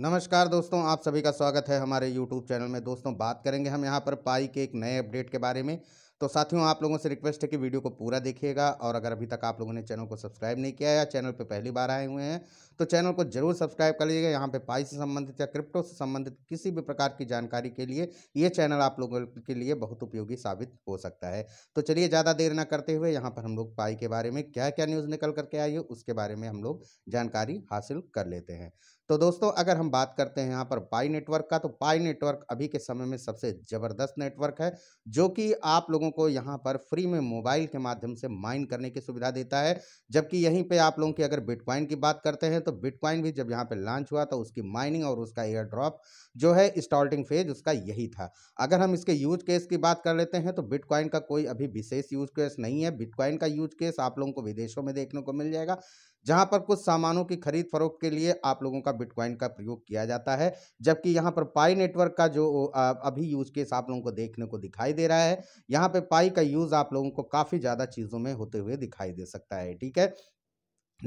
नमस्कार दोस्तों आप सभी का स्वागत है हमारे यूट्यूब चैनल में दोस्तों बात करेंगे हम यहाँ पर पाई के एक नए अपडेट के बारे में तो साथियों आप लोगों से रिक्वेस्ट है कि वीडियो को पूरा देखिएगा और अगर अभी तक आप लोगों ने चैनल को सब्सक्राइब नहीं किया या चैनल पर पहली बार आए हुए हैं तो चैनल को जरूर सब्सक्राइब कर लीजिएगा यहाँ पे पाई से संबंधित या क्रिप्टो से संबंधित किसी भी प्रकार की जानकारी के लिए ये चैनल आप लोगों के लिए बहुत उपयोगी साबित हो सकता है तो चलिए ज़्यादा देर ना करते हुए यहाँ पर हम लोग पाई के बारे में क्या क्या न्यूज़ निकल करके आई है उसके बारे में हम लोग जानकारी हासिल कर लेते हैं तो दोस्तों अगर हम बात करते हैं यहाँ पर पाई नेटवर्क का तो पाई नेटवर्क अभी के समय में सबसे ज़बरदस्त नेटवर्क है जो कि आप लोगों को यहाँ पर फ्री में मोबाइल के माध्यम से माइन करने की सुविधा देता है जबकि यहीं पे आप लोगों की अगर बिटकॉइन की बात करते हैं तो बिटकॉइन भी जब यहाँ पे लॉन्च हुआ तो उसकी माइनिंग और उसका एयर ड्रॉप जो है स्टार्टिंग फेज उसका यही था अगर हम इसके यूज केस की बात कर लेते हैं तो बिटकॉइन का कोई अभी विशेष यूज केस नहीं है बिटकॉइन का यूज केस आप लोगों को विदेशों में देखने को मिल जाएगा जहां पर कुछ सामानों की खरीद फरोख्त के लिए आप लोगों का बिटकॉइन का प्रयोग किया जाता है जबकि यहां पर पाई नेटवर्क का जो अभी यूज केस आप लोगों को देखने को दिखाई दे रहा है यहां पे पाई का यूज आप लोगों को काफ़ी ज़्यादा चीज़ों में होते हुए दिखाई दे सकता है ठीक है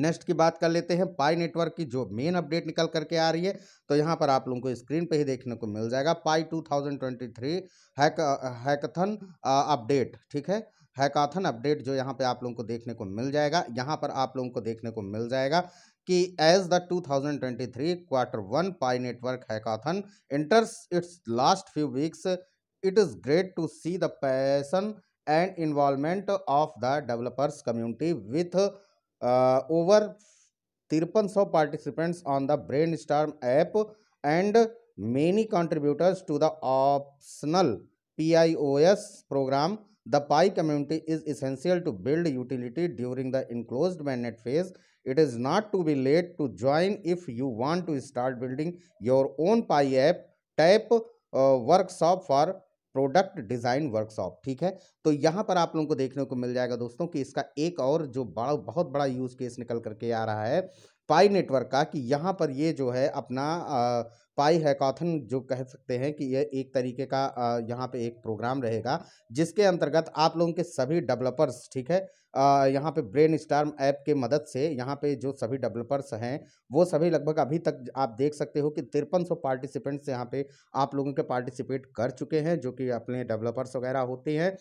नेक्स्ट की बात कर लेते हैं पाई नेटवर्क की जो मेन अपडेट निकल करके आ रही है तो यहाँ पर आप लोगों को स्क्रीन पे ही देखने को मिल जाएगा पाई 2023 थ्री हैकथन अपडेट ठीक है हैकाथन अपडेट जो यहाँ पे आप लोगों को देखने को मिल जाएगा यहाँ पर आप लोगों को देखने को मिल जाएगा कि as the 2023 quarter one pi network hackathon enters it's last few weeks it is great to see the passion and involvement of the developers community with over तिरपन सौ participants on the brain star app and many contributors to the optional P I O S program the pi community is essential to build utility during the enclose mainnet phase it is not to be late to join if you want to start building your own pi app tap workshop for product design workshop ठीक है तो यहाँ पर आप लोगों को देखने को मिल जाएगा दोस्तों कि इसका एक और जो बड़ा बहुत बड़ा यूज़ केस निकल करके आ रहा है पाई नेटवर्क का कि यहाँ पर ये जो है अपना आ, पाई हैकाथन जो कह सकते हैं कि ये एक तरीके का आ, यहाँ पे एक प्रोग्राम रहेगा जिसके अंतर्गत आप लोगों के सभी डेवलपर्स ठीक है आ, यहाँ पे ब्रेन स्टार्म ऐप के मदद से यहाँ पे जो सभी डेवलपर्स हैं वो सभी लगभग अभी तक आप देख सकते हो कि तिरपन सौ पार्टिसिपेंट्स यहाँ पे आप लोगों के पार्टिसिपेट कर चुके हैं जो कि अपने डेवलपर्स वगैरह होते हैं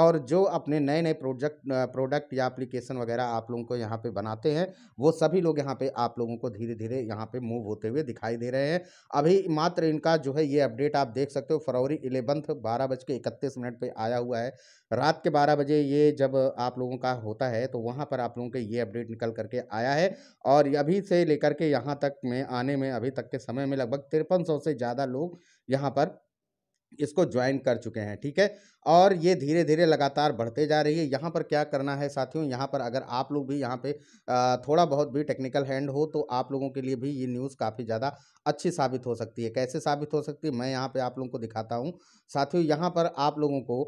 और जो अपने नए नए प्रोजेक्ट प्रोडक्ट या एप्लीकेशन वगैरह आप लोगों को यहाँ पे बनाते हैं वो सभी लोग यहाँ पे आप लोगों को धीरे धीरे यहाँ पे मूव होते हुए दिखाई दे रहे हैं अभी मात्र इनका जो है ये अपडेट आप देख सकते हो फरवरी इलेवंथ बारह बज के इकतीस मिनट पर आया हुआ है रात के बारह बजे ये जब आप लोगों का होता है तो वहाँ पर आप लोगों के ये अपडेट निकल करके आया है और अभी से लेकर के यहाँ तक में आने में अभी तक के समय में लगभग तिरपन सौ से ज़्यादा लोग यहाँ पर इसको ज्वाइन कर चुके हैं ठीक है और ये धीरे धीरे लगातार बढ़ते जा रही है यहाँ पर क्या करना है साथियों यहाँ पर अगर आप लोग भी यहाँ पे थोड़ा बहुत भी टेक्निकल हैंड हो तो आप लोगों के लिए भी ये न्यूज़ काफ़ी ज़्यादा अच्छी साबित हो सकती है कैसे साबित हो सकती है मैं यहाँ पे आप लोगों को दिखाता हूँ साथियों यहाँ पर आप लोगों को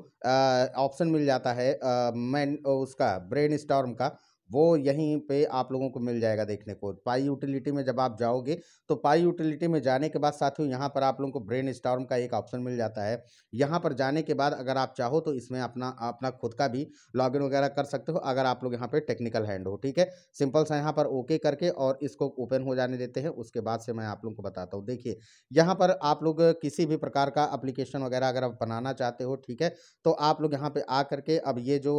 ऑप्शन मिल जाता है मैं उसका ब्रेन का वो यहीं पे आप लोगों को मिल जाएगा देखने को पाई यूटिलिटी में जब आप जाओगे तो पाई यूटिलिटी में जाने के बाद साथियों यहाँ पर आप लोगों को ब्रेन स्टॉर्म का एक ऑप्शन मिल जाता है यहाँ पर जाने के बाद अगर आप चाहो तो इसमें अपना अपना खुद का भी लॉगिन वगैरह कर सकते हो अगर आप लोग यहाँ पर टेक्निकल हैंड हो ठीक है सिंपल सा यहाँ पर ओके करके और इसको ओपन हो जाने देते हैं उसके बाद से मैं आप लोगों को बताता हूँ देखिए यहाँ पर आप लोग किसी भी प्रकार का अप्लीकेशन वगैरह अगर आप बनाना चाहते हो ठीक है तो आप लोग यहाँ पर आ करके अब ये जो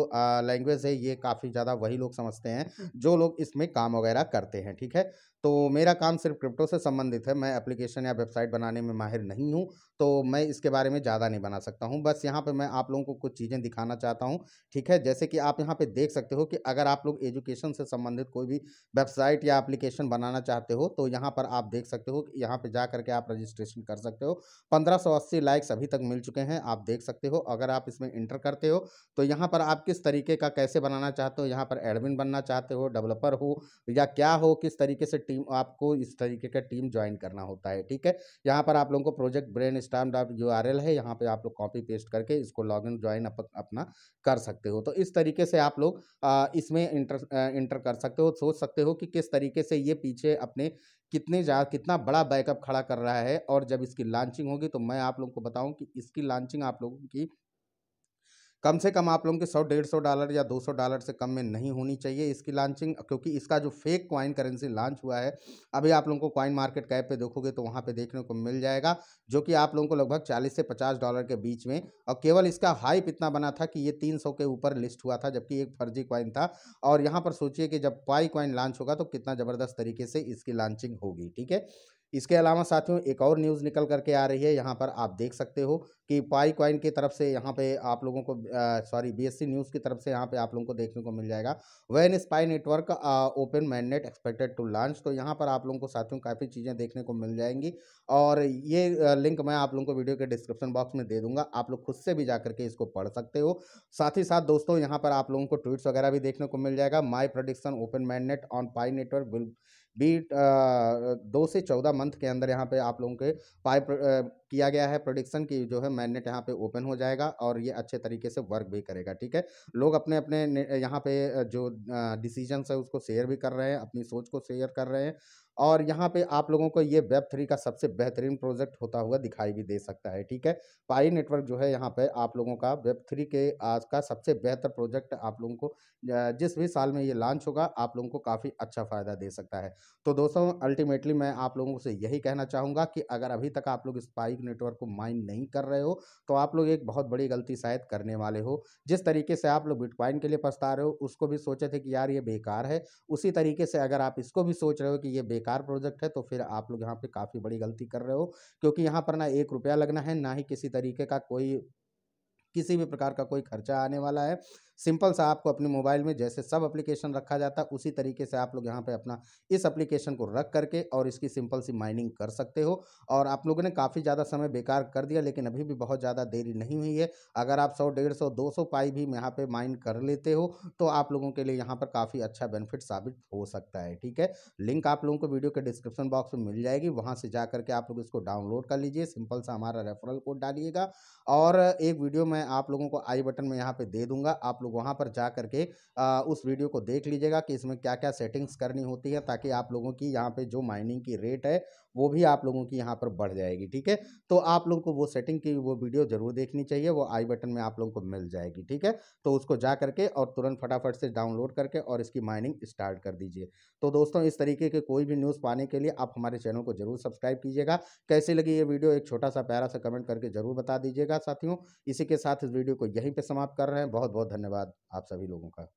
लैंग्वेज है ये काफ़ी ज़्यादा वही लोग समझते रास्ते हैं जो लोग इसमें काम वगैरह करते हैं ठीक है तो मेरा काम सिर्फ क्रिप्टो से संबंधित है मैं एप्लीकेशन या वेबसाइट बनाने में माहिर नहीं हूं तो मैं इसके बारे में ज़्यादा नहीं बना सकता हूं बस यहां पे मैं आप लोगों को कुछ चीज़ें दिखाना चाहता हूं ठीक है जैसे कि आप यहां पे देख सकते हो कि अगर आप लोग एजुकेशन से संबंधित कोई भी वेबसाइट या एप्लीकेशन बनाना चाहते हो तो यहाँ पर आप देख सकते हो यहाँ पर जा करके आप रजिस्ट्रेशन कर सकते हो पंद्रह लाइक्स अभी तक मिल चुके हैं आप देख सकते हो अगर आप इसमें इंटर करते हो तो यहाँ पर आप किस तरीके का कैसे बनाना चाहते हो यहाँ पर एडमिन बनना चाहते हो डेवलपर हो या क्या हो किस तरीके से टीम आपको इस तरीके का टीम ज्वाइन करना होता है ठीक है यहाँ पर आप लोगों को प्रोजेक्ट ब्रेन स्टाम डॉट यू है यहाँ पर आप लोग कॉपी पेस्ट करके इसको लॉग इन ज्वाइन अप, अपना कर सकते हो तो इस तरीके से आप लोग इसमें इंटर इंटर कर सकते हो सोच सकते हो कि किस तरीके से ये पीछे अपने कितने जा कितना बड़ा बैकअप खड़ा कर रहा है और जब इसकी लॉन्चिंग होगी तो मैं आप लोग को बताऊं कि इसकी लॉन्चिंग आप लोगों की कम से कम आप लोगों के सौ डेढ़ सौ डॉलर या दो सौ डॉलर से कम में नहीं होनी चाहिए इसकी लॉन्चिंग क्योंकि इसका जो फेक क्वाइन करेंसी लॉन्च हुआ है अभी आप लोगों को क्वाइन मार्केट कैप पे देखोगे तो वहाँ पे देखने को मिल जाएगा जो कि आप लोगों को लगभग चालीस से पचास डॉलर के बीच में और केवल इसका हाइप इतना बना था कि ये तीन के ऊपर लिस्ट हुआ था जबकि एक फर्जी क्वाइन था और यहाँ पर सोचिए कि जब पाई क्वाइन लॉन्च होगा तो कितना ज़बरदस्त तरीके से इसकी लॉन्चिंग होगी ठीक है इसके अलावा साथियों एक और न्यूज़ निकल करके आ रही है यहाँ पर आप देख सकते हो कि पाई क्वाइन की तरफ से यहाँ पे आप लोगों को सॉरी बीएससी न्यूज़ की तरफ से यहाँ पे आप लोगों को देखने को मिल जाएगा वेन स्पाई network open net expected to launch तो यहाँ पर आप लोगों को साथियों काफ़ी चीज़ें देखने को मिल जाएंगी और ये लिंक मैं आप लोगों को वीडियो के डिस्क्रिप्शन बॉक्स में दे दूंगा आप लोग खुद से भी जा करके इसको पढ़ सकते हो साथ ही साथ दोस्तों यहाँ पर आप लोगों को ट्वीट्स वगैरह भी देखने को मिल जाएगा my prediction open net on pi network will be दो से चौदह मंथ के अंदर यहाँ पे आप लोगों के पाए किया गया है प्रोडिक्शन की जो है मैगनेट यहाँ पे ओपन हो जाएगा और ये अच्छे तरीके से वर्क भी करेगा ठीक है लोग अपने अपने यहाँ पे जो डिसीजन है उसको शेयर भी कर रहे हैं अपनी सोच को शेयर कर रहे हैं और यहाँ पे आप लोगों को ये वेब थ्री का सबसे बेहतरीन प्रोजेक्ट होता हुआ दिखाई भी दे सकता है ठीक है पाई नेटवर्क जो है यहाँ पे आप लोगों का वेब थ्री के आज का सबसे बेहतर प्रोजेक्ट आप लोगों को जिस भी साल में ये लॉन्च होगा आप लोगों को काफ़ी अच्छा फ़ायदा दे सकता है तो दोस्तों अल्टीमेटली मैं आप लोगों से यही कहना चाहूँगा कि अगर अभी तक आप लोग इस पाई नेटवर्क को माइन नहीं कर रहे हो तो आप लोग एक बहुत बड़ी गलती शायद करने वाले हो जिस तरीके से आप लोग बिटकॉइन के लिए पछता रहे हो उसको भी सोचे थे कि यार ये बेकार है उसी तरीके से अगर आप इसको भी सोच रहे हो कि ये बेकार बेकार प्रोजेक्ट है तो फिर आप लोग यहाँ पे काफ़ी बड़ी गलती कर रहे हो क्योंकि यहाँ पर ना एक रुपया लगना है ना ही किसी तरीके का कोई किसी भी प्रकार का कोई खर्चा आने वाला है सिंपल सा आपको अपने मोबाइल में जैसे सब एप्लीकेशन रखा जाता है उसी तरीके से आप लोग यहाँ पे अपना इस एप्लीकेशन को रख करके और इसकी सिंपल सी माइनिंग कर सकते हो और आप लोगों ने काफ़ी ज़्यादा समय बेकार कर दिया लेकिन अभी भी बहुत ज़्यादा देरी नहीं हुई है अगर आप सौ डेढ़ सौ दो सौ पाई भी यहाँ पर माइन कर लेते हो तो आप लोगों के लिए यहाँ पर काफ़ी अच्छा बेनिफिट साबित हो सकता है ठीक है लिंक आप लोगों को वीडियो के डिस्क्रिप्शन बॉक्स में मिल जाएगी वहाँ से जा करके आप लोग इसको डाउनलोड कर लीजिए सिंपल सा हमारा रेफरल कोड डालिएगा और एक वीडियो मैं आप लोगों को आई बटन में यहाँ पर दे दूँगा आप लोग वहाँ पर जा करके उस वीडियो को देख लीजिएगा कि इसमें क्या क्या सेटिंग्स करनी होती है ताकि आप लोगों की यहाँ पे जो माइनिंग की रेट है वो भी आप लोगों की यहाँ पर बढ़ जाएगी ठीक है तो आप लोगों को वो सेटिंग की वो वीडियो ज़रूर देखनी चाहिए वो आई बटन में आप लोगों को मिल जाएगी ठीक है तो उसको जा करके और तुरंत फटाफट से डाउनलोड करके और इसकी माइनिंग स्टार्ट कर दीजिए तो दोस्तों इस तरीके के कोई भी न्यूज़ पाने के लिए आप हमारे चैनल को जरूर सब्सक्राइब कीजिएगा कैसे लगी ये वीडियो एक छोटा सा प्यारा सा कमेंट करके जरूर बता दीजिएगा साथियों इसी के साथ इस वीडियो को यहीं पर समाप्त कर रहे हैं बहुत बहुत धन्यवाद धन्यवाद आप सभी लोगों का